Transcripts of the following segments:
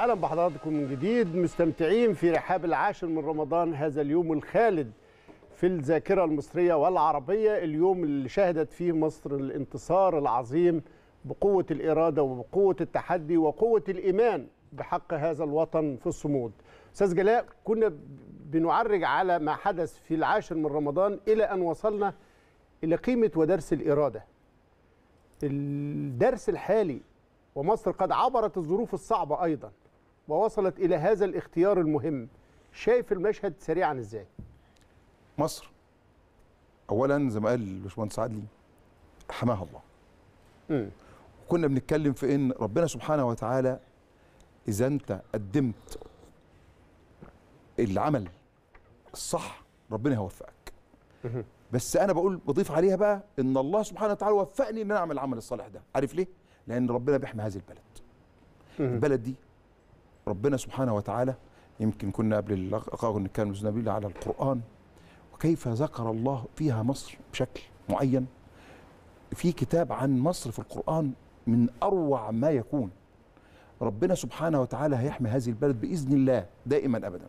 اهلا بحضراتكم من جديد مستمتعين في رحاب العاشر من رمضان هذا اليوم الخالد في الذاكره المصريه والعربيه اليوم اللي شهدت فيه مصر الانتصار العظيم بقوه الاراده وبقوه التحدي وقوه الايمان بحق هذا الوطن في الصمود. استاذ جلاء كنا بنعرج على ما حدث في العاشر من رمضان الى ان وصلنا الى قيمه ودرس الاراده. الدرس الحالي ومصر قد عبرت الظروف الصعبه ايضا. ووصلت إلى هذا الاختيار المهم شايف المشهد سريعا إزاي؟ مصر أولا زي ما قال الباشمهندس عدلي حماها الله امم وكنا بنتكلم في إن ربنا سبحانه وتعالى إذا أنت قدمت العمل الصح ربنا هيوفقك بس انا بقول بضيف عليها بقى ان الله سبحانه وتعالى وفقني ان انا اعمل العمل الصالح ده عارف ليه لان ربنا بيحمي هذه البلد البلد دي ربنا سبحانه وتعالى يمكن كنا قبل اللقاء كان نبيل على القرآن وكيف ذكر الله فيها مصر بشكل معين في كتاب عن مصر في القرآن من أروع ما يكون ربنا سبحانه وتعالى هيحمي هذه البلد بإذن الله دائما أبدا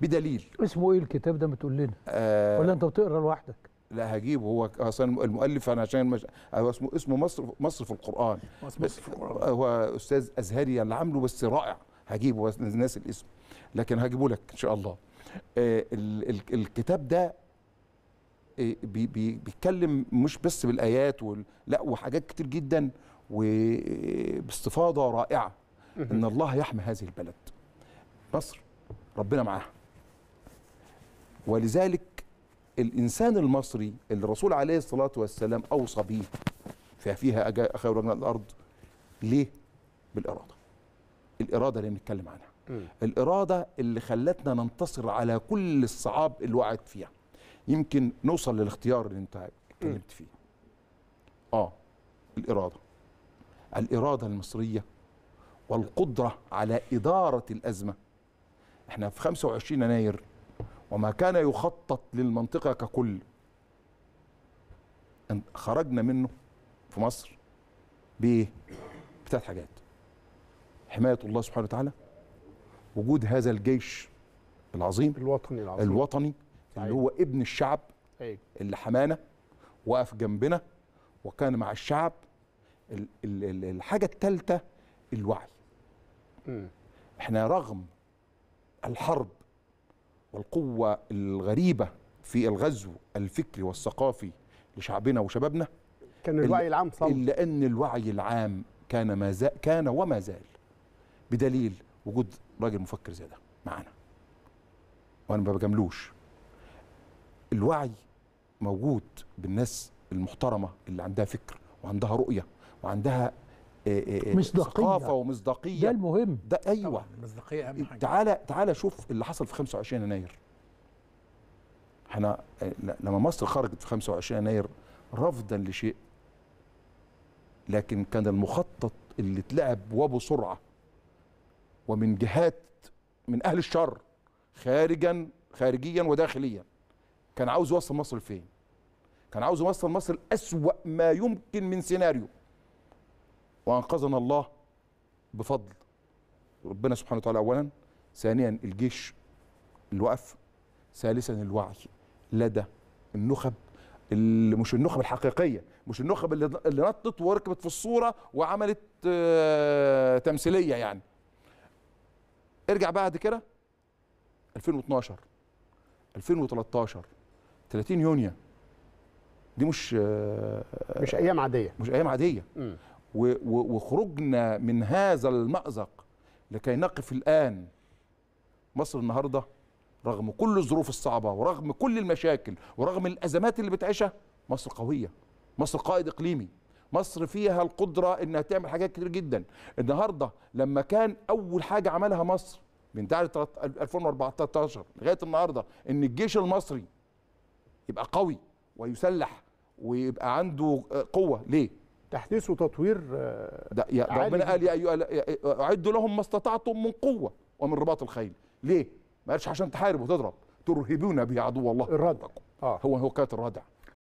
بدليل اسمه ايه الكتاب ده ما تقول لنا آه ولا انت بتقرا لوحدك لا هجيبه هو اصلا المؤلف انا عشان مش... هو اسمه اسمه مصر مصر في القران مصر في القران هو استاذ ازهري اللي يعني عامله بس رائع هجيبه ناسي الاسم لكن هجيبه لك ان شاء الله آه، الكتاب ده آه، بيتكلم مش بس بالايات لا وحاجات كتير جدا وباستفاضه آه، رائعه ان الله يحمي هذه البلد مصر ربنا معاها ولذلك الانسان المصري اللي الرسول عليه الصلاه والسلام اوصى به فيها اخي رجل الارض ليه بالاراده الاراده اللي بنتكلم عنها م. الاراده اللي خلتنا ننتصر على كل الصعاب اللي وقعت فيها يمكن نوصل للاختيار اللي انت اتكلمت فيه اه الاراده الاراده المصريه والقدره على اداره الازمه احنا في 25 يناير وما كان يخطط للمنطقه ككل خرجنا منه في مصر بايه؟ بثلاث حاجات حماية الله سبحانه وتعالى وجود هذا الجيش العظيم الوطني العظيم الوطني اللي أيوة. هو ابن الشعب أي. أيوة. اللي حمانا وقف جنبنا وكان مع الشعب الحاجة الثالثة الوعي م. احنا رغم الحرب والقوة الغريبة في الغزو الفكري والثقافي لشعبنا وشبابنا كان الوعي العام صمت إلا أن الوعي العام كان ما زال كان وما زال بدليل وجود راجل مفكر زي ده معانا وانا ما بجاملوش الوعي موجود بالناس المحترمه اللي عندها فكر وعندها رؤيه وعندها آه، آه، آه، مصداقيه ثقافه ومصداقيه ده المهم ده ايوه المصداقيه اهم حاجه تعالى تعالى شوف اللي حصل في 25 يناير احنا لما مصر خرجت في 25 يناير رفضا لشيء لكن كان المخطط اللي اتلعب وبسرعه ومن جهات من اهل الشر خارجا خارجيا وداخليا كان عاوز يوصل مصر لفين كان عاوز يوصل مصر أسوأ ما يمكن من سيناريو وانقذنا الله بفضل ربنا سبحانه وتعالى اولا ثانيا الجيش اللي وقف ثالثا الوعي لدى النخب اللي مش النخب الحقيقيه مش النخب اللي نطت وركبت في الصوره وعملت آه، تمثيليه يعني ارجع بعد كده 2012 2013 30 يونيو دي مش آه، مش ايام عاديه مش ايام عاديه و وخروجنا من هذا المأزق لكي نقف الآن مصر النهاردة رغم كل الظروف الصعبة ورغم كل المشاكل ورغم الأزمات اللي بتعيشها مصر قوية مصر قائد إقليمي مصر فيها القدره انها تعمل حاجات كتير جدا النهارده لما كان اول حاجه عملها مصر من تعالي 2014 لغايه النهارده ان الجيش المصري يبقى قوي ويسلح ويبقى عنده قوه ليه تحديث وتطوير آه، ده ربنا قال يا ايها اعدوا لهم ما استطعتم من قوه ومن رباط الخيل ليه ما قالش عشان تحارب وتضرب ترهبون به عدو الله الردع اه هو هو كانت الردع